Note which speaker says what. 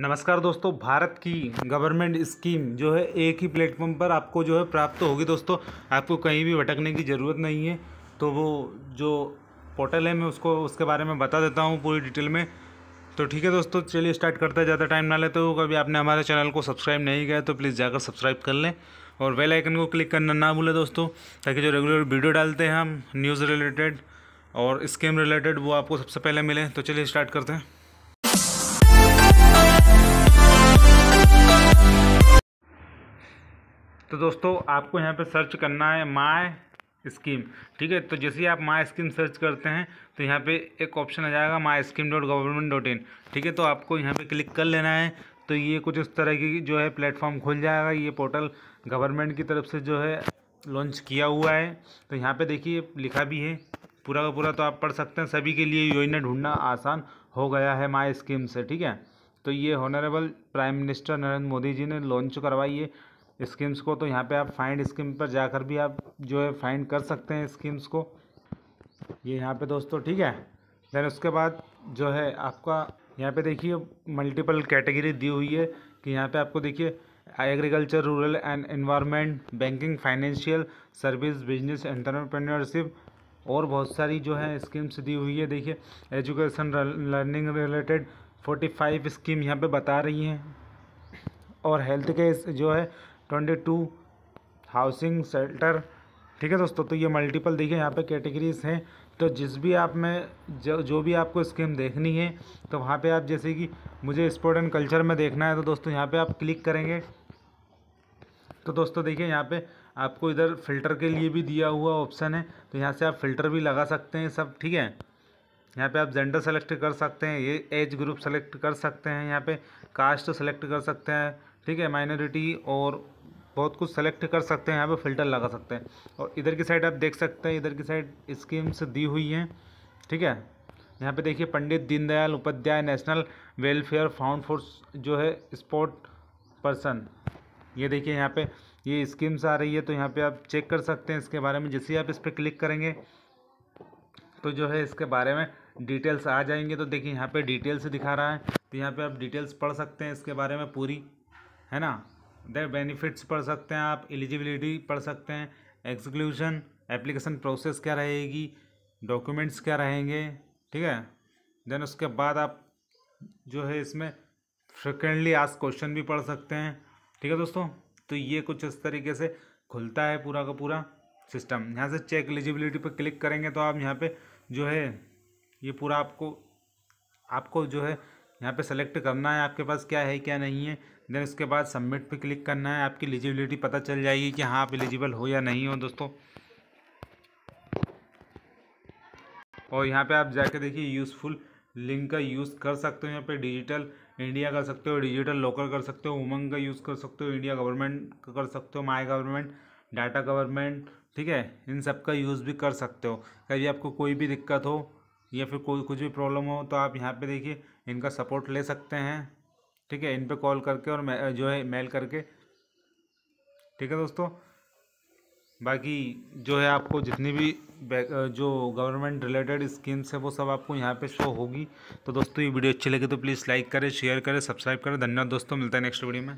Speaker 1: नमस्कार दोस्तों भारत की गवर्नमेंट स्कीम जो है एक ही प्लेटफॉर्म पर आपको जो है प्राप्त होगी दोस्तों आपको कहीं भी भटकने की ज़रूरत नहीं है तो वो जो पोर्टल है मैं उसको उसके बारे में बता देता हूँ पूरी डिटेल में तो ठीक है दोस्तों चलिए स्टार्ट करते हैं ज़्यादा टाइम ना लेते हो कभी आपने हमारे चैनल को सब्सक्राइब नहीं किया तो प्लीज़ जाकर सब्सक्राइब कर लें और वेल आइकन को क्लिक करना ना भूलें दोस्तों ताकि जो रेगुलर वीडियो डालते हैं हम न्यूज़ रिलेटेड और स्कीम रिलेटेड वो आपको सबसे पहले मिले तो चलिए स्टार्ट करते हैं तो दोस्तों आपको यहाँ पे सर्च करना है माय स्कीम ठीक है तो जैसे ही आप माय स्कीम सर्च करते हैं तो यहाँ पे एक ऑप्शन आ जाएगा my scheme dot government dot in ठीक है तो आपको यहाँ पे क्लिक कर लेना है तो ये कुछ इस तरह की जो है प्लेटफॉर्म खुल जाएगा ये पोर्टल गवर्नमेंट की तरफ से जो है लॉन्च किया हुआ है तो यहाँ पर देखिए लिखा भी है पूरा का पूरा तो आप पढ़ सकते हैं सभी के लिए योजना ढूंढना आसान हो गया है माई स्कीम से ठीक है तो ये honourable prime minister Narendra Modi ji ने लॉन्च करवाई है स्कीम्स को तो यहाँ पे आप फाइंड स्कीम पर जाकर भी आप जो है फाइंड कर सकते हैं स्कीम्स को ये यहाँ पे दोस्तों ठीक है दैन उसके बाद जो है आपका यहाँ पे देखिए मल्टीपल कैटेगरी दी हुई है कि यहाँ पे आपको देखिए agriculture rural and environment banking financial service business entrepreneurship और बहुत सारी जो है स्कीम्स दी हुई है देखिए education learning related forty five scheme यहाँ पर बता रही हैं और हेल्थ के जो है ट्वेंटी टू हाउसिंग सेल्टर ठीक है दोस्तों तो ये मल्टीपल देखिए यहाँ पे कैटेगरीज हैं तो जिस भी आप में जो जो भी आपको स्कीम देखनी है तो वहाँ पे आप जैसे कि मुझे स्पोर्ट एंड कल्चर में देखना है तो दोस्तों यहाँ पे आप क्लिक करेंगे तो दोस्तों देखिए यहाँ पे आपको इधर फ़िल्टर के लिए भी दिया हुआ ऑप्शन है तो यहाँ से आप फ़िल्टर भी लगा सकते हैं सब ठीक है यहाँ पे आप जेंडर सेलेक्ट कर सकते हैं ये एज ग्रुप सेलेक्ट कर सकते हैं यहाँ पे कास्ट सेलेक्ट कर सकते हैं ठीक है माइनॉरिटी और बहुत कुछ सेलेक्ट कर सकते हैं यहाँ पे फिल्टर लगा सकते हैं और इधर की साइड आप देख सकते हैं इधर की साइड स्कीम्स दी हुई हैं ठीक है यहाँ पे देखिए Pandit Deendayal Upadhyay national welfare fund for जो है स्पोर्ट पर्सन ये देखिए यहाँ पे ये स्कीम्स आ रही है तो यहाँ पे आप चेक कर सकते हैं इसके बारे में जैसे ही आप इस पर क्लिक करेंगे तो जो है इसके बारे में डिटेल्स आ जाएंगे तो देखिए यहाँ पर डिटेल्स दिखा रहा है तो यहाँ पर आप डिटेल्स पढ़ सकते हैं इसके बारे में पूरी है ना देर बेनिफिट्स पढ़ सकते हैं आप एलिजिबिलिटी पढ़ सकते हैं एक्सक्लूजन एप्लीकेशन प्रोसेस क्या रहेगी डॉक्यूमेंट्स क्या रहेंगे ठीक है देन उसके बाद आप जो है इसमें फ्रिक्वेंटली आज क्वेश्चन भी पढ़ सकते हैं ठीक है दोस्तों तो ये कुछ इस तरीके से खुलता है पूरा का पूरा सिस्टम यहाँ से चेक एलिजिबिलिटी पर क्लिक करेंगे तो आप यहाँ पे जो है ये पूरा आपको आपको जो है यहाँ पे सेलेक्ट करना है आपके पास क्या है क्या नहीं है देन उसके बाद सबमिट पे क्लिक करना है आपकी एलिजिबिलिटी पता चल जाएगी कि हाँ आप एलिजिबल हो या नहीं हो दोस्तों और यहाँ पे आप जाके देखिए यूज़फुल लिंक का यूज़ कर सकते हो यहाँ पे डिजिटल इंडिया कर सकते हो डिजिटल लोकल कर सकते हो उमंग का यूज़ कर सकते हो इंडिया गवर्नमेंट कर सकते हो माई गवर्नमेंट डाटा गवर्नमेंट ठीक है इन सब का यूज़ भी कर सकते हो कभी आपको कोई भी दिक्कत हो या फिर कोई कुछ भी प्रॉब्लम हो तो आप यहाँ पे देखिए इनका सपोर्ट ले सकते हैं ठीक है इन पे कॉल करके और जो है मेल करके ठीक है दोस्तों बाकी जो है आपको जितनी भी जो गवर्नमेंट रिलेटेड स्कीम्स है वो सब आपको यहाँ पे शो होगी तो दोस्तों ये वीडियो अच्छी लगे तो प्लीज़ लाइक करें शेयर करें सब्सक्राइब करें धन्यवाद दोस्तों मिलता है नेक्स्ट वीडियो में